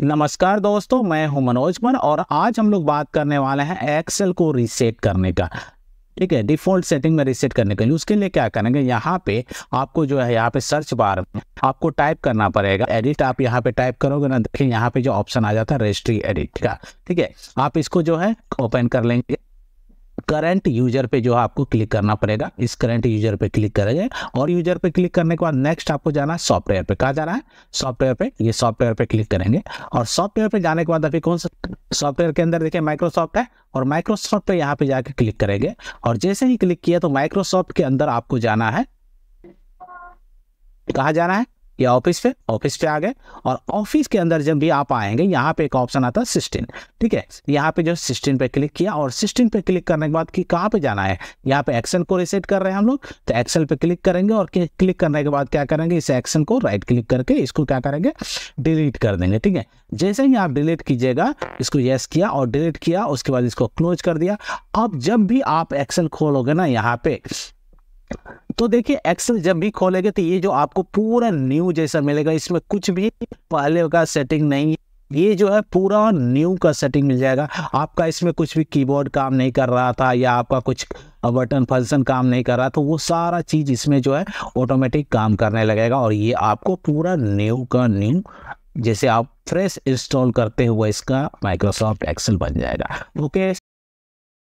नमस्कार दोस्तों मैं हूं मनोज कुमार और आज हम लोग बात करने वाले हैं एक्सेल को रीसेट करने का ठीक है डिफॉल्ट सेटिंग में रीसेट करने के लिए उसके लिए क्या करेंगे यहाँ पे आपको जो है यहाँ पे सर्च बार आपको टाइप करना पड़ेगा एडिट आप यहाँ पे टाइप करोगे ना देखिए यहाँ पे जो ऑप्शन आ जाता है रजिस्ट्री एडिट का ठीक है आप इसको जो है ओपन कर लेंगे करंट यूजर पे जो है आपको क्लिक करना पड़ेगा इस करंट यूजर पे क्लिक करेंगे और यूजर पे क्लिक करने के बाद नेक्स्ट आपको जाना है सॉफ्टवेयर पे कहा जाना है सॉफ्टवेयर पे ये सॉफ्टवेयर पे क्लिक करेंगे और सॉफ्टवेयर पे जाने के बाद अभी कौन सा सॉफ्टवेयर के अंदर देखिए माइक्रोसॉफ्ट है और माइक्रोसॉफ्ट पे यहाँ पे जाके क्लिक करेंगे और जैसे ही क्लिक किया तो माइक्रोसॉफ्ट के अंदर आपको जाना है कहा जाना है या ऑफिस पे ऑफिस पे आ गए और ऑफिस के अंदर जब भी आप आएंगे यहाँ पे एक ऑप्शन आता है सिस्टिन ठीक है यहाँ पे जो सिस्टिन पे क्लिक किया और सिस्टिन पे क्लिक करने के बाद कि कहाँ पे जाना है यहाँ पे एक्शन को रिसेट कर रहे हैं हम लोग तो एक्सेल पे क्लिक करेंगे और क्लिक करने के बाद क्या करेंगे इस एक्शन को राइट क्लिक करके इसको क्या करेंगे डिलीट कर देंगे ठीक है जैसे ही आप डिलीट कीजिएगा इसको येस किया और डिलीट किया उसके बाद इसको क्लोज कर दिया अब जब भी आप एक्सेल खोलोगे ना यहाँ पे तो देखिए एक्सेल जब भी खोलेंगे तो ये जो आपको पूरा न्यू जैसा मिलेगा इसमें कुछ भी पहले का सेटिंग नहीं है ये जो है पूरा न्यू का सेटिंग मिल जाएगा आपका इसमें कुछ भी कीबोर्ड काम नहीं कर रहा था या आपका कुछ बटन फंक्शन काम नहीं कर रहा तो वो सारा चीज़ इसमें जो है ऑटोमेटिक काम करने लगेगा और ये आपको पूरा न्यू का न्यू जैसे आप फ्रेश इंस्टॉल करते हुए इसका माइक्रोसॉफ्ट एक्सेल बन जाएगा ओके